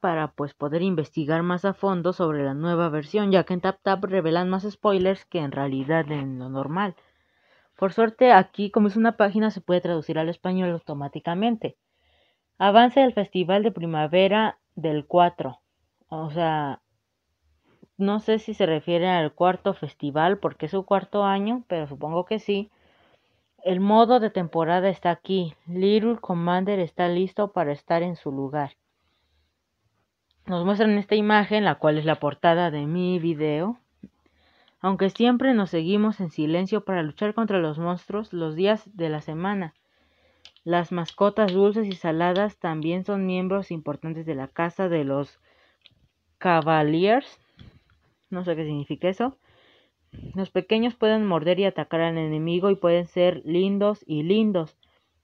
para pues poder investigar más a fondo sobre la nueva versión, ya que en TapTap revelan más spoilers que en realidad en lo normal. Por suerte aquí como es una página se puede traducir al español automáticamente. Avance del Festival de Primavera del 4. O sea, no sé si se refiere al cuarto festival porque es su cuarto año, pero supongo que sí. El modo de temporada está aquí. Little Commander está listo para estar en su lugar. Nos muestran esta imagen, la cual es la portada de mi video. Aunque siempre nos seguimos en silencio para luchar contra los monstruos los días de la semana. Las mascotas dulces y saladas también son miembros importantes de la casa de los Cavaliers. No sé qué significa eso. Los pequeños pueden morder y atacar al enemigo y pueden ser lindos y lindos,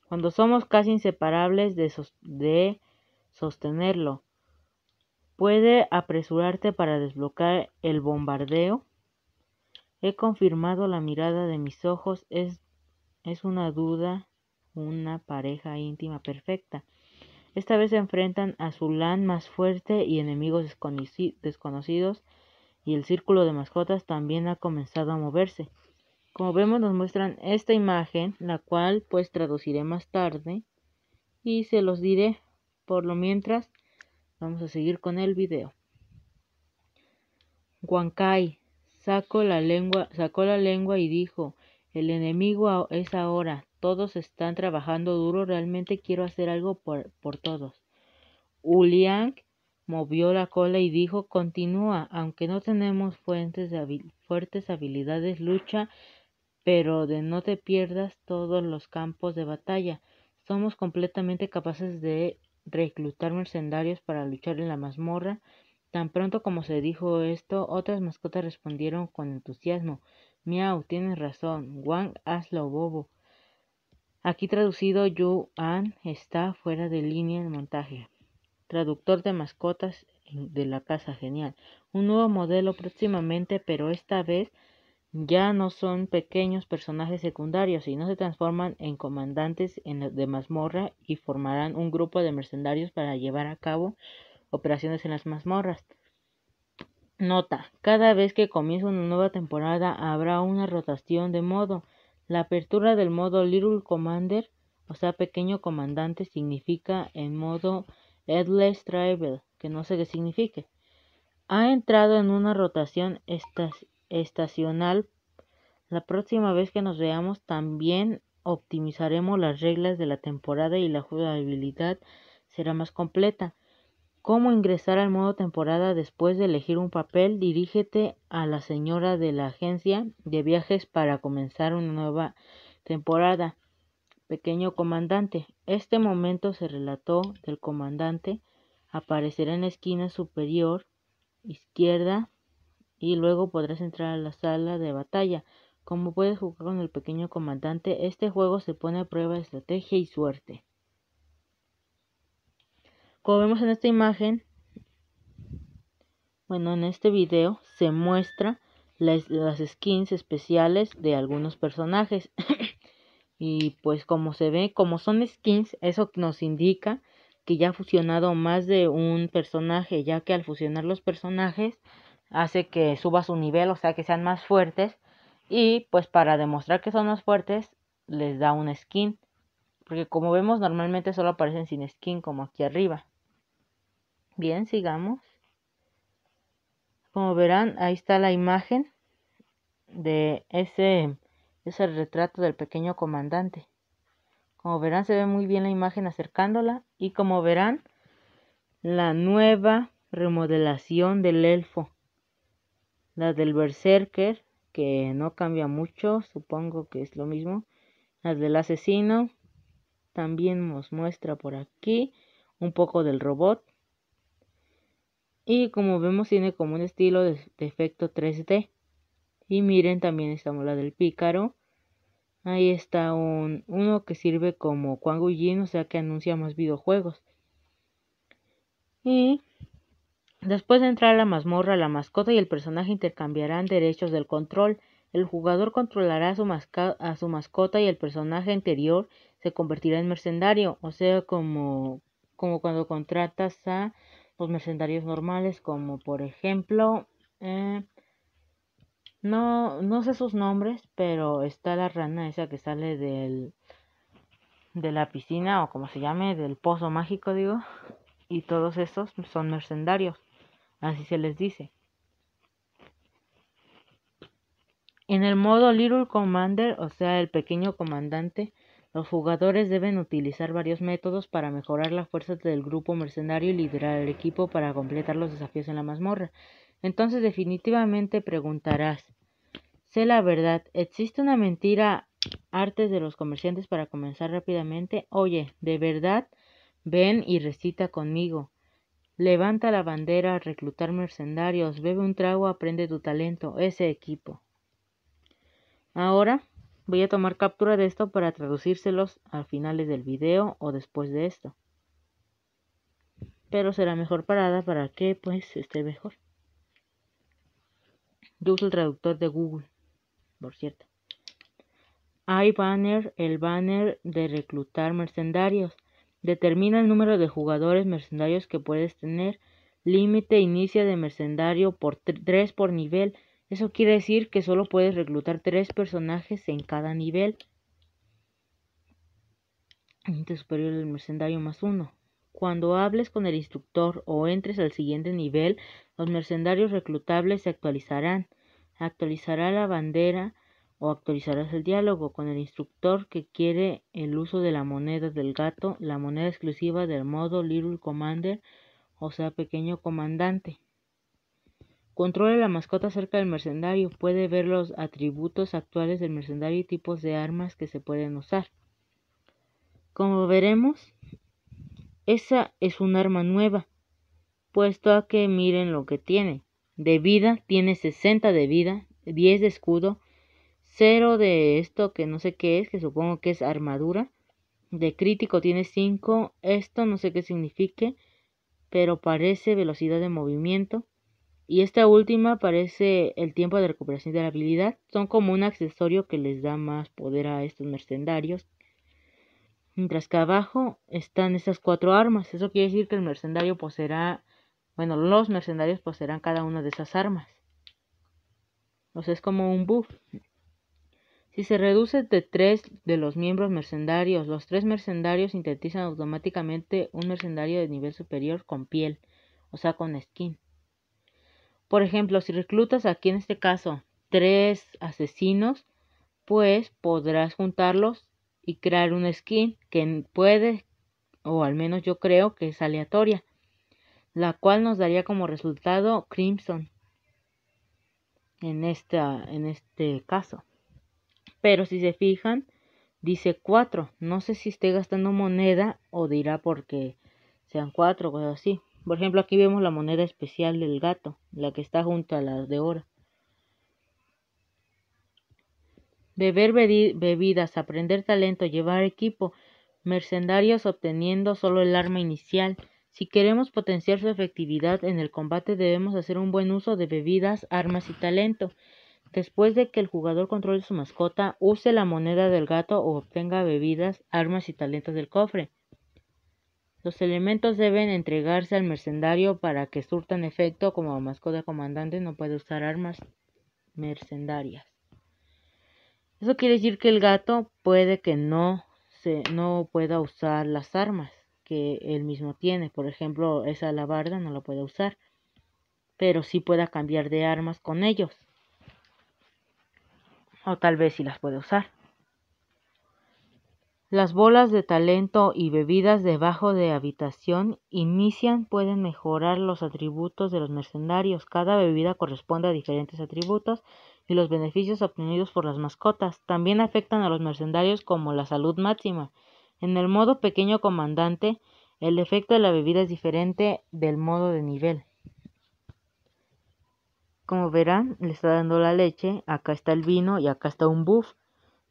cuando somos casi inseparables de, de sostenerlo. ¿Puede apresurarte para desbloquear el bombardeo? He confirmado la mirada de mis ojos. Es, es una duda, una pareja íntima perfecta. Esta vez se enfrentan a Zulán más fuerte y enemigos desconocidos y el círculo de mascotas también ha comenzado a moverse. Como vemos nos muestran esta imagen, la cual pues traduciré más tarde y se los diré. Por lo mientras, Vamos a seguir con el video. Huancay sacó la lengua, sacó la lengua y dijo, el enemigo es ahora, todos están trabajando duro, realmente quiero hacer algo por, todos. Uliang movió la cola y dijo, continúa, aunque no tenemos fuentes de fuertes habilidades, lucha, pero de no te pierdas todos los campos de batalla. Somos completamente capaces de reclutar mercenarios para luchar en la mazmorra. Tan pronto como se dijo esto, otras mascotas respondieron con entusiasmo. Miau, tienes razón. Wang, hazlo, bobo. Aquí traducido, Yu An está fuera de línea de montaje. Traductor de mascotas de la casa genial. Un nuevo modelo próximamente, pero esta vez ya no son pequeños personajes secundarios, no se transforman en comandantes de mazmorra y formarán un grupo de mercenarios para llevar a cabo operaciones en las mazmorras. Nota, cada vez que comienza una nueva temporada habrá una rotación de modo. La apertura del modo Little Commander, o sea, pequeño comandante, significa en modo Endless Tribal, que no sé qué signifique. Ha entrado en una rotación estas estacional. La próxima vez que nos veamos también optimizaremos las reglas de la temporada y la jugabilidad será más completa. ¿Cómo ingresar al modo temporada después de elegir un papel? Dirígete a la señora de la agencia de viajes para comenzar una nueva temporada. Pequeño comandante. Este momento se relató del comandante. Aparecerá en la esquina superior izquierda y luego podrás entrar a la sala de batalla. Como puedes jugar con el pequeño comandante, este juego se pone a prueba de estrategia y suerte. Como vemos en esta imagen, bueno, en este video se muestra las, las skins especiales de algunos personajes. y pues como se ve, como son skins, eso nos indica que ya ha fusionado más de un personaje, ya que al fusionar los personajes hace que suba su nivel, o sea que sean más fuertes. Y pues para demostrar que son más fuertes, les da un skin. Porque como vemos, normalmente solo aparecen sin skin, como aquí arriba. Bien, sigamos. Como verán, ahí está la imagen de ese, ese retrato del pequeño comandante. Como verán, se ve muy bien la imagen acercándola. Y como verán, la nueva remodelación del elfo la del Berserker, que no cambia mucho, supongo que es lo mismo. La del asesino, también nos muestra por aquí un poco del robot. Y como vemos tiene como un estilo de, efecto 3D. Y miren también estamos la del pícaro. Ahí está un, uno que sirve como Kwang o sea que anuncia más videojuegos. Y Después de entrar a la mazmorra, la mascota y el personaje intercambiarán derechos del control. El jugador controlará a su, a su mascota y el personaje anterior se convertirá en mercenario, o sea, como, cuando contratas a los mercenarios normales, como por ejemplo, eh, no, no sé sus nombres, pero está la rana esa que sale del, de la piscina o como se llame, del pozo mágico, digo, y todos esos son mercenarios así se les dice. En el modo Little Commander, o sea, el pequeño comandante, los jugadores deben utilizar varios métodos para mejorar las fuerzas del grupo mercenario y liderar el equipo para completar los desafíos en la mazmorra. Entonces definitivamente preguntarás, sé la verdad, ¿existe una mentira artes de los comerciantes para comenzar rápidamente? Oye, ¿de verdad? Ven y recita conmigo. Levanta la bandera, reclutar mercenarios, bebe un trago, aprende tu talento, ese equipo. Ahora voy a tomar captura de esto para traducírselos a finales del video o después de esto. Pero será mejor parada para que pues esté mejor. Yo uso el traductor de Google, por cierto. Hay banner, el banner de reclutar mercenarios. Determina el número de jugadores mercenarios que puedes tener. Límite inicia de mercenario por 3 por nivel. Eso quiere decir que solo puedes reclutar 3 personajes en cada nivel. Límite superior del mercenario más 1. Cuando hables con el instructor o entres al siguiente nivel, los mercenarios reclutables se actualizarán. Actualizará la bandera o actualizarás el diálogo con el instructor que quiere el uso de la moneda del gato, la moneda exclusiva del modo Little Commander, o sea, pequeño comandante. Controle la mascota cerca del mercenario, puede ver los atributos actuales del mercenario y tipos de armas que se pueden usar. Como veremos, esa es un arma nueva, puesto a que miren lo que tiene. De vida, tiene 60 de vida, 10 de escudo, Cero de esto que no sé qué es, que supongo que es armadura. De crítico tiene cinco. Esto no sé qué signifique, pero parece velocidad de movimiento. Y esta última parece el tiempo de recuperación de la habilidad. Son como un accesorio que les da más poder a estos mercenarios. Mientras que abajo están estas cuatro armas. Eso quiere decir que el mercenario poseerá, bueno, los mercenarios poseerán cada una de esas armas. O sea, es como un buff. Si se reduce de tres de los miembros mercenarios, los tres mercenarios sintetizan automáticamente un mercenario de nivel superior con piel, o sea, con skin. Por ejemplo, si reclutas aquí en este caso tres asesinos, pues podrás juntarlos y crear una skin que puede, o al menos yo creo que es aleatoria, la cual nos daría como resultado Crimson en, esta, en este caso. Pero si se fijan, dice 4. No sé si esté gastando moneda o dirá porque sean 4 o cosas así. Por ejemplo, aquí vemos la moneda especial del gato, la que está junto a la de oro. Beber bebidas, aprender talento, llevar equipo, mercenarios obteniendo solo el arma inicial. Si queremos potenciar su efectividad en el combate debemos hacer un buen uso de bebidas, armas y talento. Después de que el jugador controle su mascota, use la moneda del gato o obtenga bebidas, armas y talentos del cofre. Los elementos deben entregarse al mercenario para que surtan efecto. Como mascota comandante no puede usar armas mercenarias. Eso quiere decir que el gato puede que no, se, no pueda usar las armas que él mismo tiene. Por ejemplo, esa alabarda no la puede usar. Pero sí pueda cambiar de armas con ellos o tal vez si las puede usar. Las bolas de talento y bebidas debajo de habitación inician pueden mejorar los atributos de los mercenarios. Cada bebida corresponde a diferentes atributos y los beneficios obtenidos por las mascotas también afectan a los mercenarios como la salud máxima. En el modo pequeño comandante, el efecto de la bebida es diferente del modo de nivel. Como verán, le está dando la leche. Acá está el vino y acá está un buff.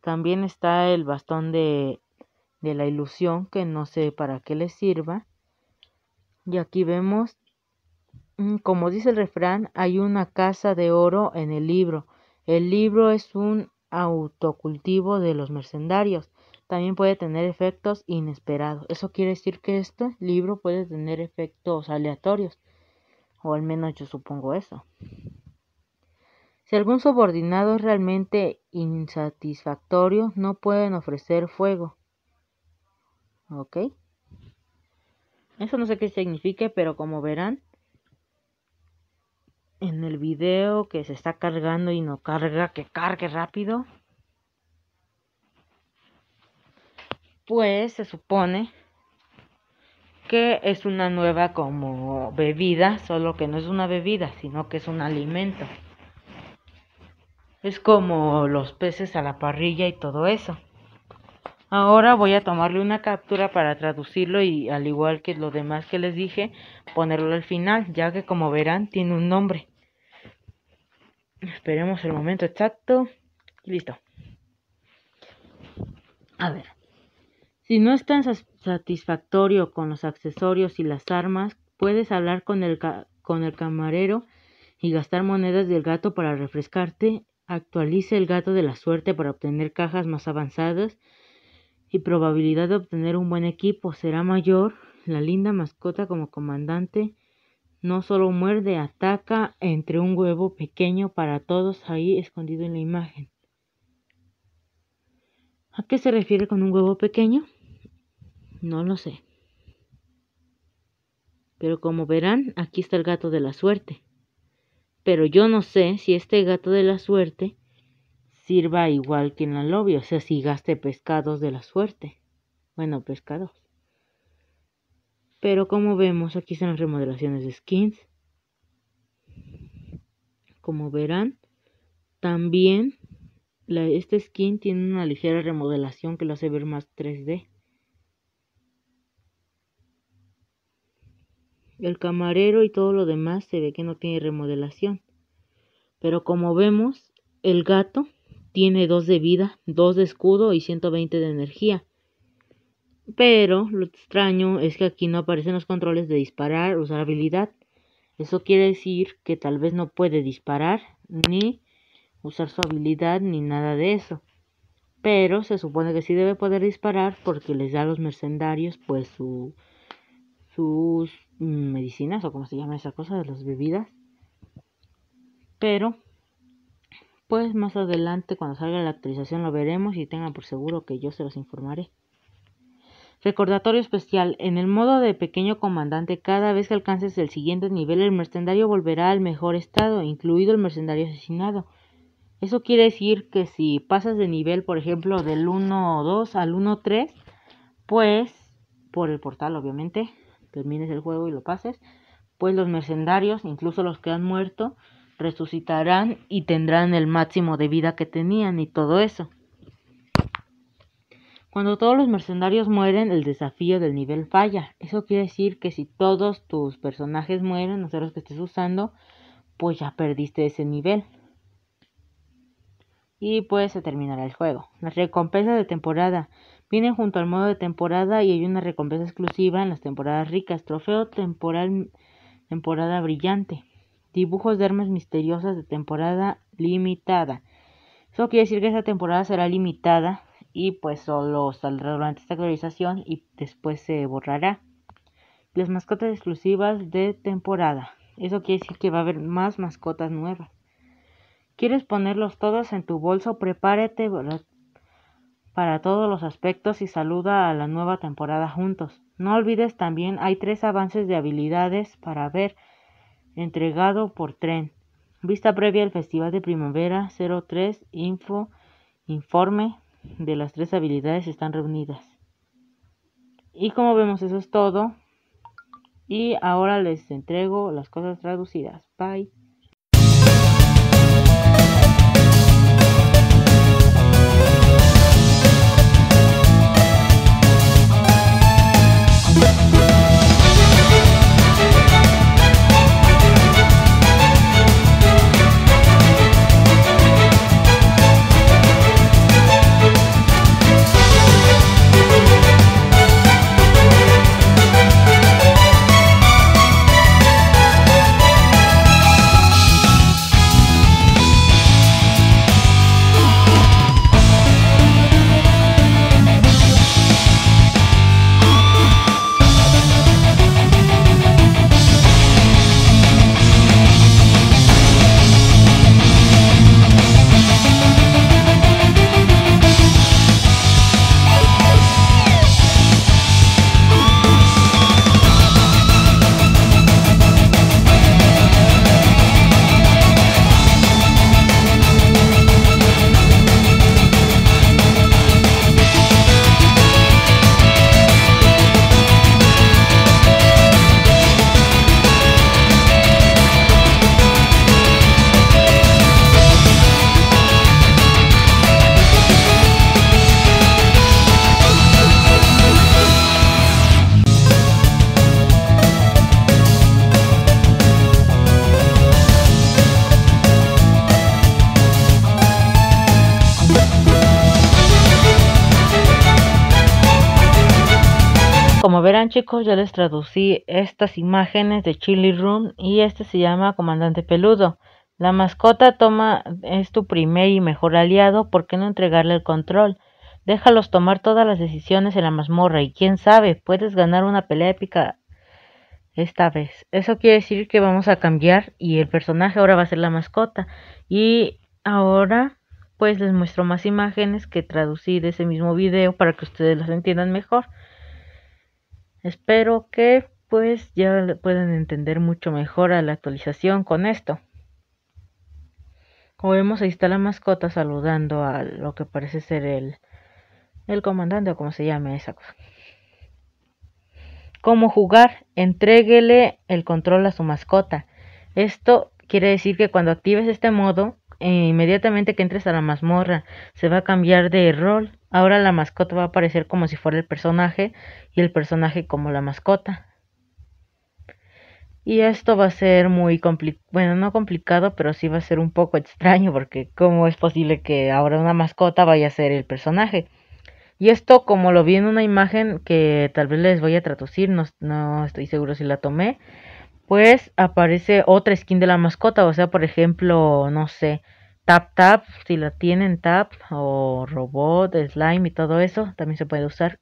También está el bastón de, la ilusión, que no sé para qué le sirva. Y aquí vemos, mm, como dice el refrán, hay una casa de oro en el libro. El libro es un autocultivo de los mercenarios. También puede tener efectos inesperados. Eso quiere decir que este libro puede tener efectos aleatorios. O al menos yo supongo eso. Si algún subordinado es realmente insatisfactorio, no pueden ofrecer fuego. ¿Ok? Eso no sé qué signifique, pero como verán, en el video que se está cargando y no carga, que cargue rápido, pues se supone que es una nueva como bebida, solo que no es una bebida, sino que es un alimento. Es como los peces a la parrilla y todo eso. Ahora voy a tomarle una captura para traducirlo y al igual que lo demás que les dije, ponerlo al final, ya que como verán tiene un nombre. Esperemos el momento exacto. Listo. A ver. Si no es tan satisfactorio con los accesorios y las armas, puedes hablar con el, con el camarero y gastar monedas del gato para refrescarte Actualice el gato de la suerte para obtener cajas más avanzadas y probabilidad de obtener un buen equipo será mayor. La linda mascota como comandante no solo muerde, ataca entre un huevo pequeño para todos ahí escondido en la imagen. ¿A qué se refiere con un huevo pequeño? No lo sé. Pero como verán, aquí está el gato de la suerte pero yo no sé si este gato de la suerte sirva igual que en la lobby, o sea, si gaste pescados de la suerte. Bueno, pescados. Pero como vemos, aquí están las remodelaciones de skins. Como verán, también este skin tiene una ligera remodelación que lo hace ver más 3D. El camarero y todo lo demás se ve que no tiene remodelación. Pero como vemos, el gato tiene 2 de vida, 2 de escudo y 120 de energía. Pero lo extraño es que aquí no aparecen los controles de disparar, usar habilidad. Eso quiere decir que tal vez no puede disparar, ni usar su habilidad, ni nada de eso. Pero se supone que sí debe poder disparar porque les da a los mercenarios pues su, sus medicinas o como se llama esa cosa de las bebidas. Pero, pues más adelante cuando salga la actualización lo veremos y tengan por seguro que yo se los informaré. Recordatorio especial. En el modo de pequeño comandante, cada vez que alcances el siguiente nivel, el mercenario volverá al mejor estado, incluido el mercenario asesinado. Eso quiere decir que si pasas de nivel, por ejemplo, del 1-2 al 1-3, pues, por el portal obviamente, termines el juego y lo pases, pues los mercenarios, incluso los que han muerto, resucitarán y tendrán el máximo de vida que tenían y todo eso. Cuando todos los mercenarios mueren, el desafío del nivel falla. Eso quiere decir que si todos tus personajes mueren, no los que estés usando, pues ya perdiste ese nivel. Y pues se terminará el juego. La recompensa de temporada. Vienen junto al modo de temporada y hay una recompensa exclusiva en las temporadas ricas. Trofeo temporal, temporada brillante. Dibujos de armas misteriosas de temporada limitada. Eso quiere decir que esta temporada será limitada y pues solo saldrá durante esta actualización y después se borrará. Las mascotas exclusivas de temporada. Eso quiere decir que va a haber más mascotas nuevas. ¿Quieres ponerlos todos en tu bolso? Prepárate para todos los aspectos y saluda a la nueva temporada juntos. No olvides también hay tres avances de habilidades para ver entregado por tren. Vista previa al Festival de Primavera 03 Info Informe de las tres habilidades están reunidas. Y como vemos eso es todo. Y ahora les entrego las cosas traducidas. Bye. verán chicos, ya les traducí estas imágenes de Chili Room y este se llama Comandante Peludo. La mascota toma es tu primer y mejor aliado, ¿por qué no entregarle el control? Déjalos tomar todas las decisiones en la mazmorra y quién sabe, puedes ganar una pelea épica esta vez. Eso quiere decir que vamos a cambiar y el personaje ahora va a ser la mascota. Y ahora pues les muestro más imágenes que traducí de ese mismo video para que ustedes las entiendan mejor. Espero que pues ya puedan entender mucho mejor a la actualización con esto. Como vemos ahí está la mascota saludando a lo que parece ser el, el comandante o como se llame esa cosa. ¿Cómo jugar? Entréguele el control a su mascota. Esto quiere decir que cuando actives este modo, eh, inmediatamente que entres a la mazmorra, se va a cambiar de rol Ahora la mascota va a aparecer como si fuera el personaje y el personaje como la mascota. Y esto va a ser muy complicado, bueno, no complicado, pero sí va a ser un poco extraño porque cómo es posible que ahora una mascota vaya a ser el personaje. Y esto como lo vi en una imagen que tal vez les voy a traducir, no, no estoy seguro si la tomé, pues aparece otra skin de la mascota, o sea, por ejemplo, no sé, Tap Tap, si la tienen Tap o Robot, Slime y todo eso, también se puede usar.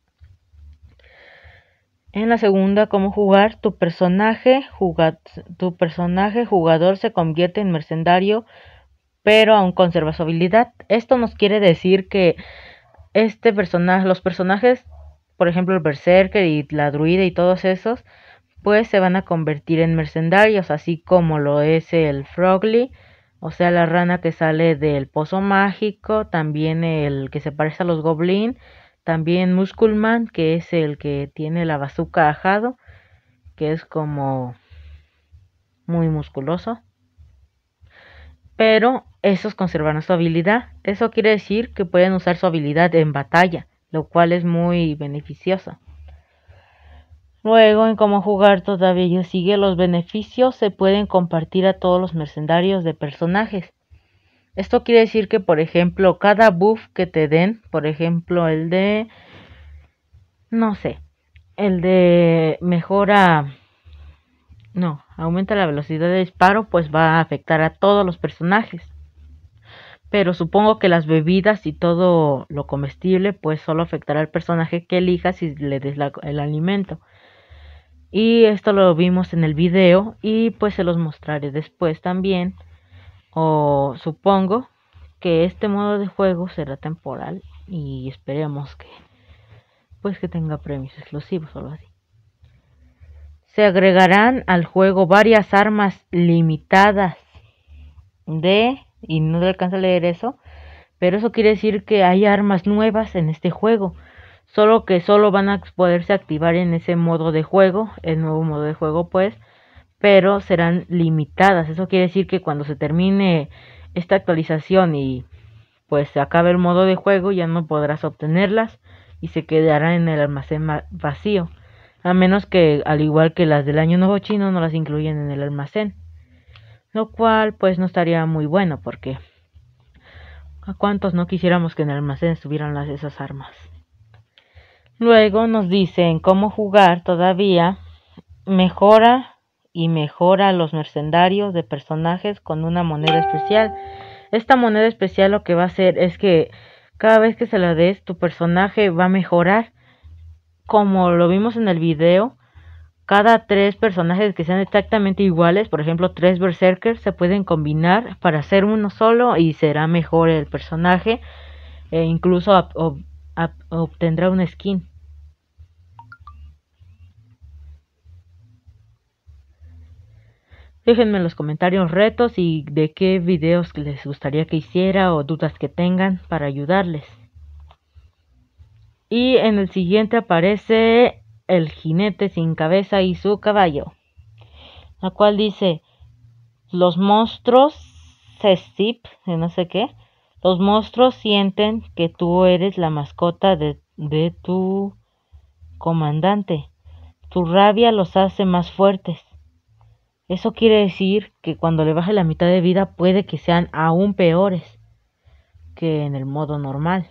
En la segunda, cómo jugar, tu personaje, tu personaje jugador se convierte en mercenario, pero aún conserva su habilidad. Esto nos quiere decir que este personaje, los personajes, por ejemplo el berserker y la druida y todos esos, pues se van a convertir en mercenarios, así como lo es el Frogly o sea, la rana que sale del pozo mágico, también el que se parece a los goblins, también Musculman, que es el que tiene la bazuca ajado, que es como muy musculoso. Pero esos conservan su habilidad. Eso quiere decir que pueden usar su habilidad en batalla, lo cual es muy beneficioso. Luego, en cómo jugar todavía sigue, los beneficios se pueden compartir a todos los mercenarios de personajes. Esto quiere decir que, por ejemplo, cada buff que te den, por ejemplo, el de, no sé, el de mejora, no, aumenta la velocidad de disparo, pues va a afectar a todos los personajes. Pero supongo que las bebidas y todo lo comestible, pues solo afectará al personaje que elijas si le des el alimento. Y esto lo vimos en el video y pues se los mostraré después también. O supongo que este modo de juego será temporal y esperemos que pues que tenga premios exclusivos o algo así. Se agregarán al juego varias armas limitadas de y no le alcanza a leer eso, pero eso quiere decir que hay armas nuevas en este juego solo que solo van a poderse activar en ese modo de juego, el nuevo modo de juego pues, pero serán limitadas. Eso quiere decir que cuando se termine esta actualización y pues se acabe el modo de juego ya no podrás obtenerlas y se quedarán en el almacén vacío, a menos que al igual que las del año nuevo chino no las incluyan en el almacén, lo cual pues no estaría muy bueno porque ¿a cuántos no quisiéramos que en el almacén estuvieran las, esas armas? Luego nos dicen cómo jugar todavía, mejora y mejora los mercenarios de personajes con una moneda especial. Esta moneda especial lo que va a hacer es que cada vez que se la des tu personaje va a mejorar. Como lo vimos en el video, cada tres personajes que sean exactamente iguales, por ejemplo tres berserkers, se pueden combinar para hacer uno solo y será mejor el personaje e incluso obtendrá un skin. Déjenme en los comentarios retos y de qué videos les gustaría que hiciera o dudas que tengan para ayudarles. Y en el siguiente aparece el jinete sin cabeza y su caballo, la cual dice, los monstruos se no sé qué, los monstruos sienten que tú eres la mascota de, de tu comandante. Tu rabia los hace más fuertes. Eso quiere decir que cuando le baje la mitad de vida puede que sean aún peores que en el modo normal.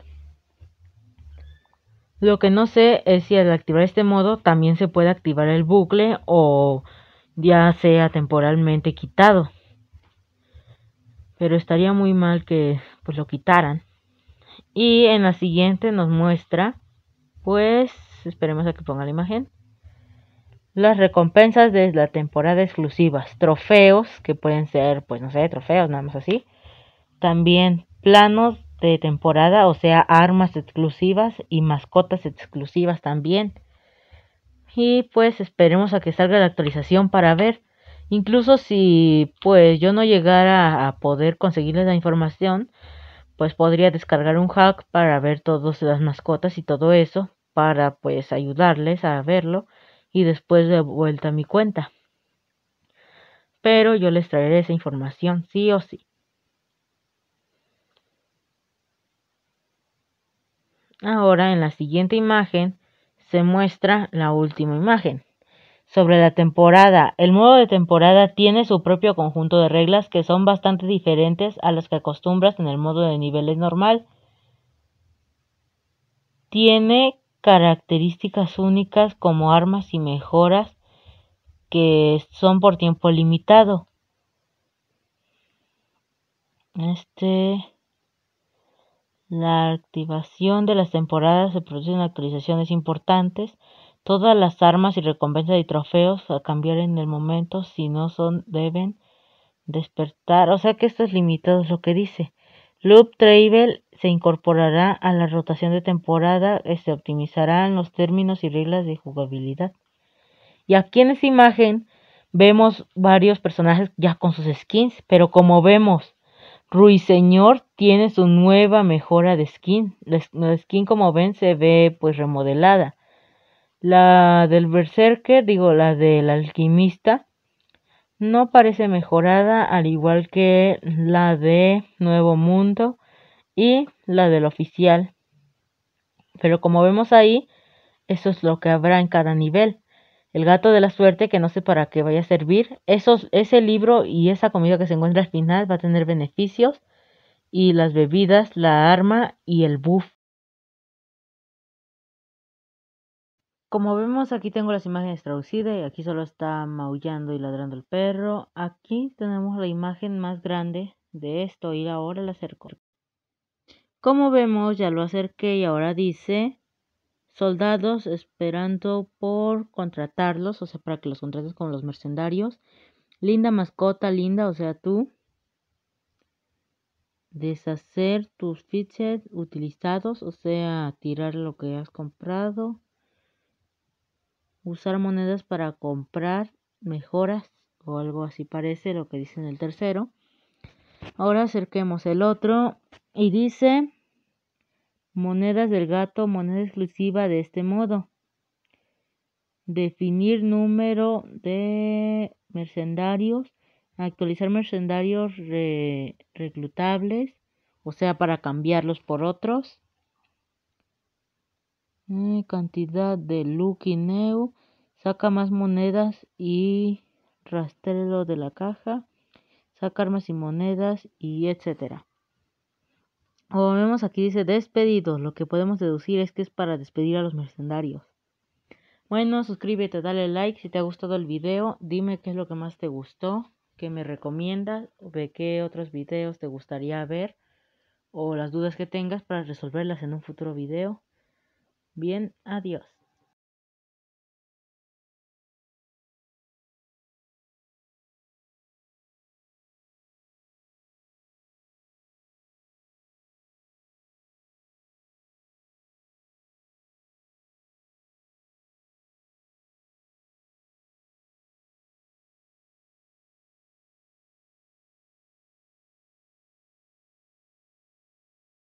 Lo que no sé es si al activar este modo también se puede activar el bucle o ya sea temporalmente quitado. Pero estaría muy mal que pues lo quitaran. Y en la siguiente nos muestra pues esperemos a que ponga la imagen las recompensas de la temporada exclusivas, trofeos, que pueden ser, pues no sé, trofeos, nada más así. También planos de temporada, o sea, armas exclusivas y mascotas exclusivas también. Y pues esperemos a que salga la actualización para ver. Incluso si pues yo no llegara a poder conseguirles la información, pues podría descargar un hack para ver todas las mascotas y todo eso, para pues ayudarles a verlo y después de vuelta a mi cuenta. Pero yo les traeré esa información, sí o sí. Ahora en la siguiente imagen se muestra la última imagen. Sobre la temporada, el modo de temporada tiene su propio conjunto de reglas que son bastante diferentes a las que acostumbras en el modo de niveles normal. Tiene características únicas como armas y mejoras que son por tiempo limitado. Este la activación de las temporadas se producen actualizaciones importantes. Todas las armas y recompensas y trofeos a cambiar en el momento si no son deben despertar. O sea que esto es limitado, es lo que dice. Loop Travel se incorporará a la rotación de temporada, se este, optimizarán los términos y reglas de jugabilidad. Y aquí en esta imagen vemos varios personajes ya con sus skins, pero como vemos, Ruiseñor tiene su nueva mejora de skin. La skin, como ven, se ve pues remodelada. La del Berserker, digo, la del Alquimista, no parece mejorada, al igual que la de Nuevo Mundo y la del oficial. Pero como vemos ahí, eso es lo que habrá en cada nivel. El gato de la suerte, que no sé para qué vaya a servir. Esos, ese libro y esa comida que se encuentra al final va a tener beneficios. Y las bebidas, la arma y el buff. Como vemos aquí tengo las imágenes traducidas y aquí solo está maullando y ladrando el perro. Aquí tenemos la imagen más grande de esto y ahora la acerco. Como vemos, ya lo acerqué y ahora dice soldados esperando por contratarlos, o sea, para que los contrates con los mercenarios. Linda mascota, linda, o sea, tú. Deshacer tus fiches utilizados, o sea, tirar lo que has comprado. Usar monedas para comprar mejoras o algo así parece lo que dice en el tercero. Ahora acerquemos el otro y dice monedas del gato, moneda exclusiva de este modo. Definir número de mercenarios, actualizar mercenarios reclutables, o sea, para cambiarlos por otros. Eh, cantidad de Lucky New, saca más monedas y rastrelo de la caja. Sacar más y monedas y etcétera. Como vemos aquí dice despedidos, lo que podemos deducir es que es para despedir a los mercenarios. Bueno, suscríbete, dale like si te ha gustado el video, dime qué es lo que más te gustó, qué me recomiendas, de qué otros videos te gustaría ver o las dudas que tengas para resolverlas en un futuro video. Bien, adiós.